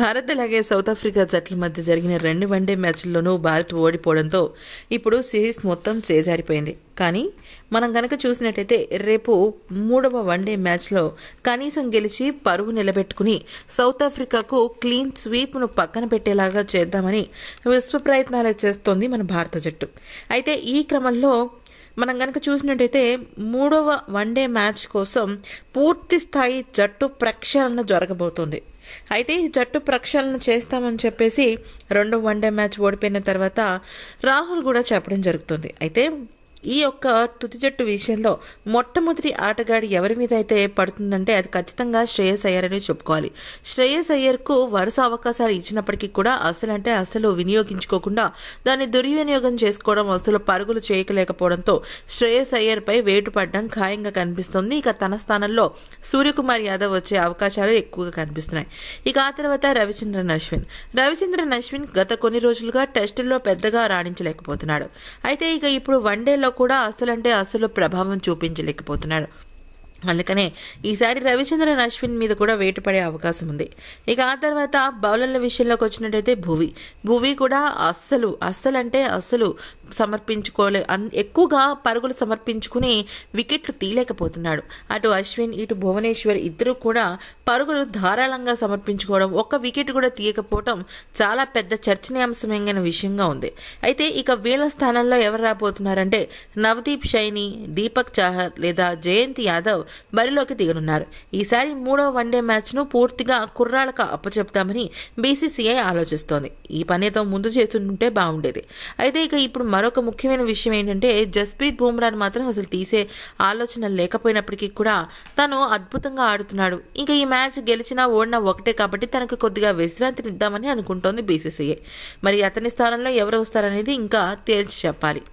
భారత్ అలాగే south Africa జట్ల మధ్య జరిగిన రెండు వన్డే మ్యాచ్ల్లోనూ భారత్ ఓడిపోవడంతో ఇప్పుడు సిరీస్ మొత్తం చేజారిపోయింది కానీ మనం కనుక చూసినట్టయితే రేపు మూడవ వన్డే మ్యాచ్లో కనీసం గెలిచి పరువు నిలబెట్టుకుని సౌత్ ఆఫ్రికాకు క్లీన్ స్వీప్ను పక్కన పెట్టేలాగా చేద్దామని విశ్వ ప్రయత్నాలు చేస్తోంది మన భారత జట్టు అయితే ఈ క్రమంలో మనం కనుక చూసినట్టయితే మూడవ వన్డే మ్యాచ్ కోసం పూర్తి స్థాయి జట్టు ప్రక్షాళన జరగబోతోంది అయితే ఈ జట్టు ప్రక్షాళన చేస్తామని చెప్పేసి రెండో వన్డే మ్యాచ్ ఓడిపోయిన తర్వాత రాహుల్ కూడా చెప్పడం జరుగుతుంది అయితే ఈ యొక్క తుది జట్టు విషయంలో మొట్టమొదటి ఆటగాడి ఎవరి మీద అయితే పడుతుందంటే అది ఖచ్చితంగా శ్రేయస్ అయ్యర్ అని చెప్పుకోవాలి శ్రేయస్ అయ్యర్కు వరుస అవకాశాలు ఇచ్చినప్పటికీ కూడా అసలు అంటే అసలు వినియోగించుకోకుండా దాన్ని దుర్వినియోగం చేసుకోవడం అసలు పరుగులు చేయకలేకపోవడంతో శ్రేయస్ అయ్యర్పై వేటు పడడం ఖాయంగా కనిపిస్తుంది ఇక తన స్థానంలో సూర్యకుమార్ యాదవ్ వచ్చే అవకాశాలు ఎక్కువగా కనిపిస్తున్నాయి ఇక ఆ తర్వాత రవిచంద్రన్ అశ్విన్ రవిచంద్రన్ అశ్విన్ గత కొన్ని రోజులుగా టెస్టుల్లో పెద్దగా రాణించలేకపోతున్నాడు అయితే ఇక ఇప్పుడు వన్డేలో కూడా అసలంటే అసలు ప్రభావం చూపించలేకపోతున్నాడు అందుకనే ఈసారి రవిచంద్రన్ అశ్విన్ మీద కూడా వేటు పడే అవకాశం ఉంది ఇక ఆ తర్వాత బౌలర్ల విషయంలోకి వచ్చినట్టయితే భువి భువి కూడా అస్సలు అస్సలు అంటే అస్సలు సమర్పించుకోలే ఎక్కువగా పరుగులు సమర్పించుకుని వికెట్లు తీయలేకపోతున్నాడు అటు అశ్విన్ ఇటు భువనేశ్వర్ ఇద్దరూ కూడా పరుగులు ధారాళంగా సమర్పించుకోవడం ఒక్క వికెట్ కూడా తీయకపోవడం చాలా పెద్ద చర్చనీయాంశమైన విషయంగా ఉంది అయితే ఇక వీళ్ళ స్థానంలో ఎవరు రాబోతున్నారంటే నవదీప్ షైని దీపక్ చాహర్ లేదా జయంతి యాదవ్ బరిలోకి దిగనున్నారు ఈసారి మూడో వన్డే మ్యాచ్ను పూర్తిగా కుర్రాళ్ళకు అప్పచెప్తామని బీసీసీఐ ఆలోచిస్తోంది ఈ పనితో ముందు చేస్తుంటే బాగుండేది అయితే ఇక ఇప్పుడు మరొక ముఖ్యమైన విషయం ఏంటంటే జస్ప్రీత్ బుమ్రాను మాత్రం అసలు తీసే ఆలోచన లేకపోయినప్పటికీ కూడా తను అద్భుతంగా ఆడుతున్నాడు ఇక ఈ మ్యాచ్ గెలిచినా ఓడినా ఒకటే కాబట్టి తనకు కొద్దిగా విశ్రాంతినిద్దామని అనుకుంటోంది బీసీసీఐ మరి అతని స్థానంలో ఎవరు వస్తారనేది ఇంకా తేల్చి చెప్పాలి